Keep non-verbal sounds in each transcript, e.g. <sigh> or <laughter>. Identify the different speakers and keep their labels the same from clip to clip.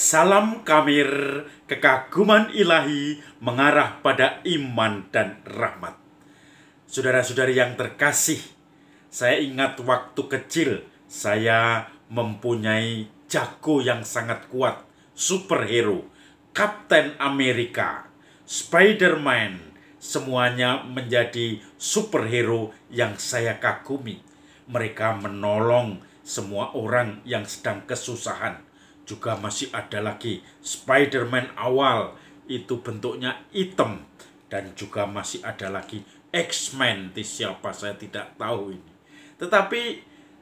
Speaker 1: Salam kamir, kekaguman ilahi mengarah pada iman dan rahmat. Saudara-saudari yang terkasih, saya ingat waktu kecil saya mempunyai jago yang sangat kuat, superhero, Kapten Amerika, Spider-Man, semuanya menjadi superhero yang saya kagumi. Mereka menolong semua orang yang sedang kesusahan juga masih ada lagi Spider-Man awal itu bentuknya hitam dan juga masih ada lagi X-Men di siapa saya tidak tahu ini. Tetapi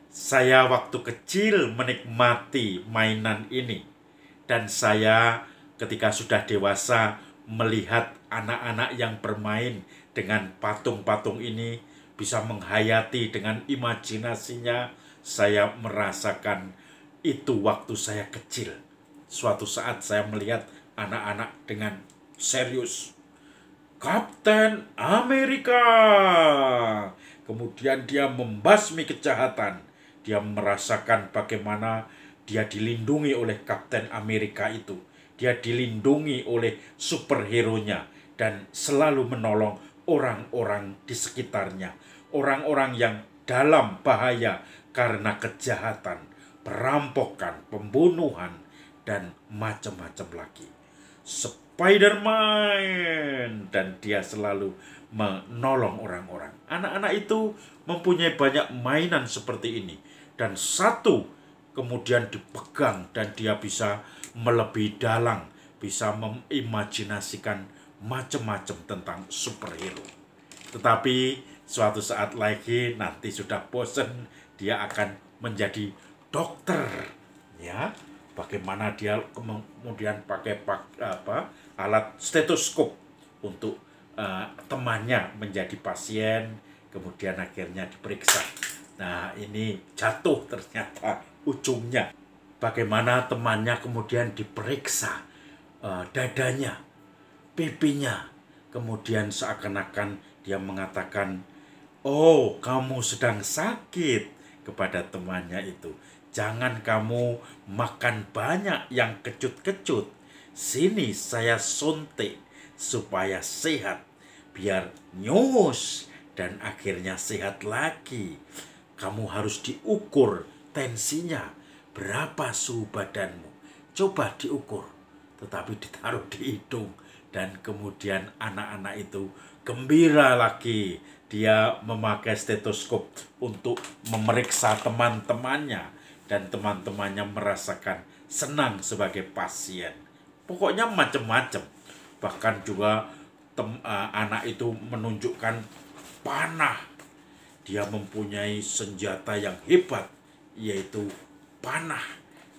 Speaker 1: saya waktu kecil menikmati mainan ini dan saya ketika sudah dewasa melihat anak-anak yang bermain dengan patung-patung ini bisa menghayati dengan imajinasinya saya merasakan itu waktu saya kecil. Suatu saat saya melihat anak-anak dengan serius. Kapten Amerika! Kemudian dia membasmi kejahatan. Dia merasakan bagaimana dia dilindungi oleh Kapten Amerika itu. Dia dilindungi oleh superhero-nya dan selalu menolong orang-orang di sekitarnya. Orang-orang yang dalam bahaya karena kejahatan perampokan, pembunuhan, dan macam-macam lagi. Spider-Man dan dia selalu menolong orang-orang. Anak-anak itu mempunyai banyak mainan seperti ini dan satu kemudian dipegang dan dia bisa melebihi dalang, bisa mengimajinasikan macam-macam tentang superhero. Tetapi suatu saat lagi nanti sudah bosen dia akan menjadi dokter ya bagaimana dia kemudian pakai apa alat stetoskop untuk uh, temannya menjadi pasien kemudian akhirnya diperiksa nah ini jatuh ternyata ujungnya bagaimana temannya kemudian diperiksa uh, dadanya pipinya kemudian seakan-akan dia mengatakan oh kamu sedang sakit kepada temannya itu Jangan kamu makan banyak yang kecut-kecut. Sini saya suntik supaya sehat. Biar nyus dan akhirnya sehat lagi. Kamu harus diukur tensinya. Berapa suhu badanmu. Coba diukur. Tetapi ditaruh di hidung. Dan kemudian anak-anak itu gembira lagi. Dia memakai stetoskop untuk memeriksa teman-temannya dan teman-temannya merasakan senang sebagai pasien. Pokoknya macam-macam. Bahkan juga tem, uh, anak itu menunjukkan panah. Dia mempunyai senjata yang hebat yaitu panah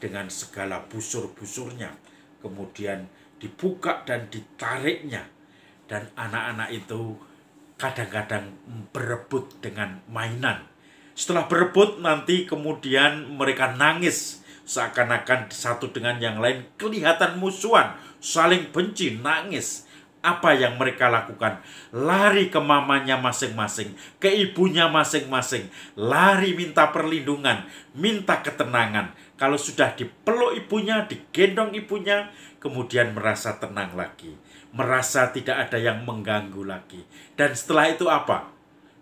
Speaker 1: dengan segala busur-busurnya. Kemudian dibuka dan ditariknya dan anak-anak itu kadang-kadang berebut dengan mainan setelah berebut nanti kemudian mereka nangis seakan-akan satu dengan yang lain kelihatan musuhan, saling benci, nangis. Apa yang mereka lakukan? Lari ke mamanya masing-masing, ke ibunya masing-masing, lari minta perlindungan, minta ketenangan. Kalau sudah dipeluk ibunya, digendong ibunya, kemudian merasa tenang lagi, merasa tidak ada yang mengganggu lagi. Dan setelah itu apa?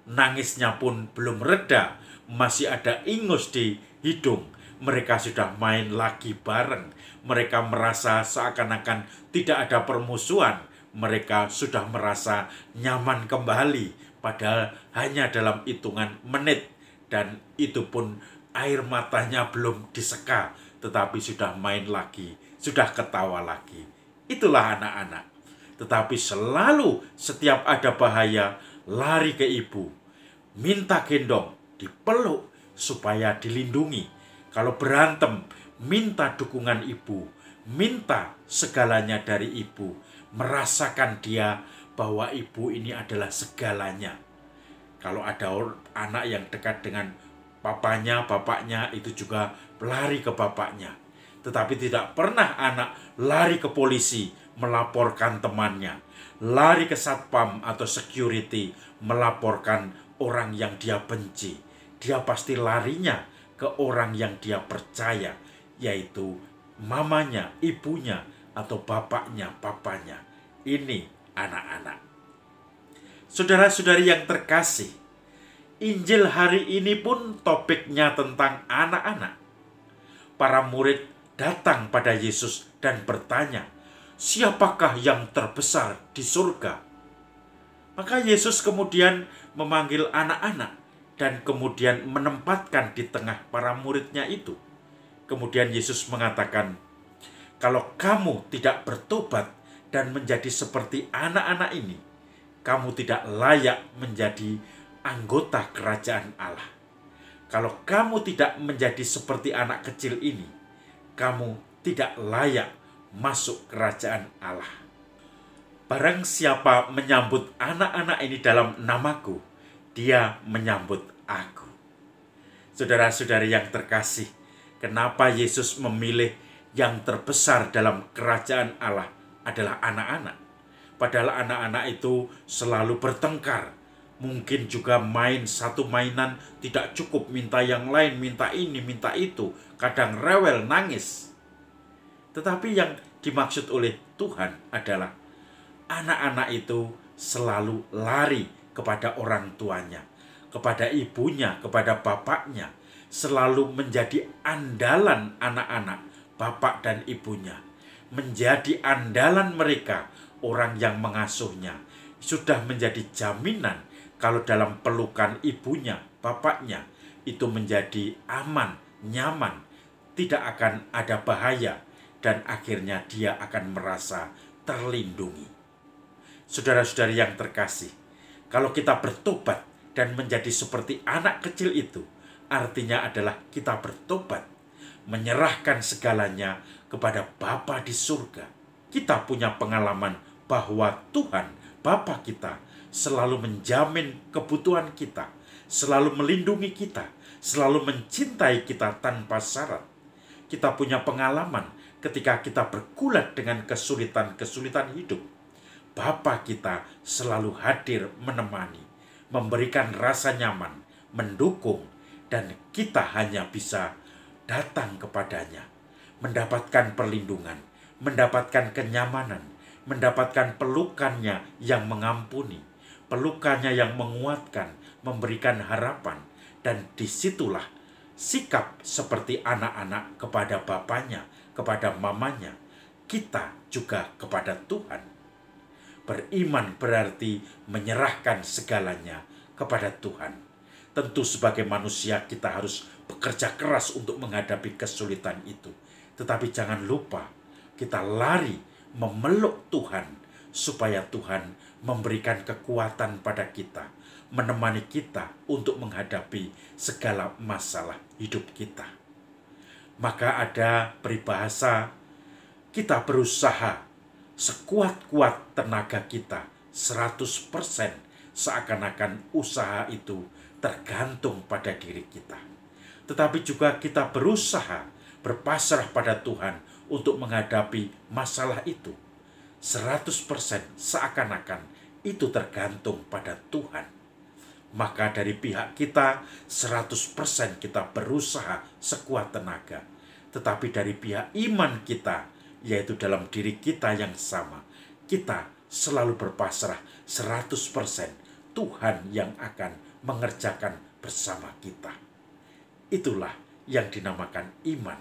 Speaker 1: Nangisnya pun belum reda, masih ada ingus di hidung. Mereka sudah main lagi bareng. Mereka merasa seakan-akan tidak ada permusuhan. Mereka sudah merasa nyaman kembali, padahal hanya dalam hitungan menit, dan itu pun air matanya belum diseka, tetapi sudah main lagi, sudah ketawa lagi. Itulah anak-anak. Tetapi selalu setiap ada bahaya, lari ke ibu, minta gendong, dipeluk supaya dilindungi. Kalau berantem, minta dukungan ibu, minta segalanya dari ibu, merasakan dia bahwa ibu ini adalah segalanya. Kalau ada anak yang dekat dengan papanya, bapaknya itu juga lari ke bapaknya. Tetapi tidak pernah anak lari ke polisi melaporkan temannya, lari ke satpam atau security melaporkan orang yang dia benci dia pasti larinya ke orang yang dia percaya, yaitu mamanya, ibunya, atau bapaknya, papanya. Ini anak-anak. Saudara-saudari yang terkasih, Injil hari ini pun topiknya tentang anak-anak. Para murid datang pada Yesus dan bertanya, "Siapakah yang terbesar di surga?" Maka Yesus kemudian memanggil anak-anak dan kemudian menempatkan di tengah para muridnya itu. Kemudian Yesus mengatakan, "Kalau kamu tidak bertobat dan menjadi seperti anak-anak ini, kamu tidak layak menjadi anggota kerajaan Allah. Kalau kamu tidak menjadi seperti anak kecil ini, kamu tidak layak masuk kerajaan Allah." Barang siapa menyambut anak-anak ini dalam namaku, dia menyambut aku. Saudara-saudari yang terkasih, kenapa Yesus memilih yang terbesar dalam kerajaan Allah adalah anak-anak? Padahal anak-anak itu selalu bertengkar. Mungkin juga main satu mainan tidak cukup, minta yang lain, minta ini, minta itu. Kadang rewel, nangis. Tetapi yang dimaksud oleh Tuhan adalah anak-anak itu selalu lari kepada orang tuanya, kepada ibunya, kepada bapaknya, selalu menjadi andalan anak-anak, bapak dan ibunya, menjadi andalan mereka, orang yang mengasuhnya, sudah menjadi jaminan kalau dalam pelukan ibunya, bapaknya, itu menjadi aman, nyaman, tidak akan ada bahaya, dan akhirnya dia akan merasa terlindungi. Saudara-saudari yang terkasih, kalau kita bertobat dan menjadi seperti anak kecil itu, artinya adalah kita bertobat, menyerahkan segalanya kepada Bapa di surga. Kita punya pengalaman bahwa Tuhan, Bapa kita, selalu menjamin kebutuhan kita, selalu melindungi kita, selalu mencintai kita tanpa syarat. Kita punya pengalaman ketika kita bergulat dengan kesulitan-kesulitan hidup Bapa kita selalu hadir menemani, memberikan rasa nyaman, mendukung, dan kita hanya bisa datang kepadanya, mendapatkan perlindungan, mendapatkan kenyamanan, mendapatkan pelukannya yang mengampuni, pelukannya yang menguatkan, memberikan harapan, dan disitulah sikap seperti anak-anak kepada bapaknya, kepada mamanya, kita juga kepada Tuhan Beriman berarti menyerahkan segalanya kepada Tuhan. Tentu sebagai manusia kita harus bekerja keras untuk menghadapi kesulitan itu. Tetapi jangan lupa kita lari memeluk Tuhan supaya Tuhan memberikan kekuatan pada kita, menemani kita untuk menghadapi segala masalah hidup kita. Maka ada peribahasa kita berusaha sekuat-kuat tenaga kita 100% seakan-akan usaha itu tergantung pada diri kita. Tetapi juga kita berusaha berpasrah pada Tuhan untuk menghadapi masalah itu. 100% seakan-akan itu tergantung pada Tuhan. Maka dari pihak kita 100% kita berusaha sekuat tenaga. Tetapi dari pihak iman kita yaitu dalam diri kita yang sama. Kita selalu berpasrah 100% Tuhan yang akan mengerjakan bersama kita. Itulah yang dinamakan iman.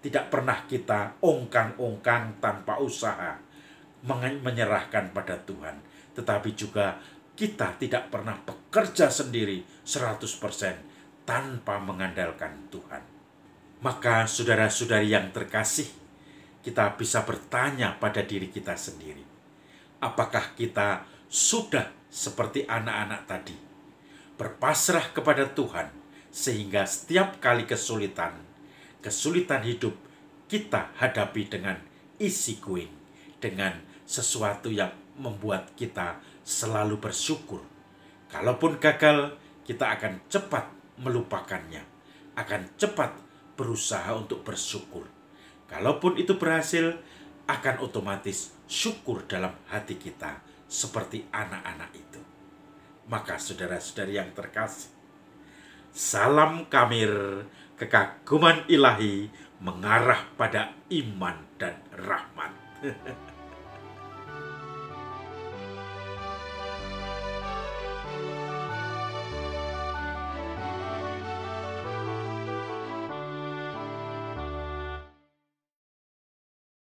Speaker 1: Tidak pernah kita ongkang-ongkang tanpa usaha menyerahkan pada Tuhan. Tetapi juga kita tidak pernah bekerja sendiri 100% tanpa mengandalkan Tuhan. Maka saudara-saudari yang terkasih, kita bisa bertanya pada diri kita sendiri. Apakah kita sudah seperti anak-anak tadi? Berpasrah kepada Tuhan sehingga setiap kali kesulitan, kesulitan hidup kita hadapi dengan isi kuing, dengan sesuatu yang membuat kita selalu bersyukur. Kalaupun gagal, kita akan cepat melupakannya, akan cepat berusaha untuk bersyukur Kalaupun itu berhasil, akan otomatis syukur dalam hati kita seperti anak-anak itu. Maka saudara-saudari yang terkasih, salam kamir kekaguman ilahi mengarah pada iman dan rahmat. <laughs>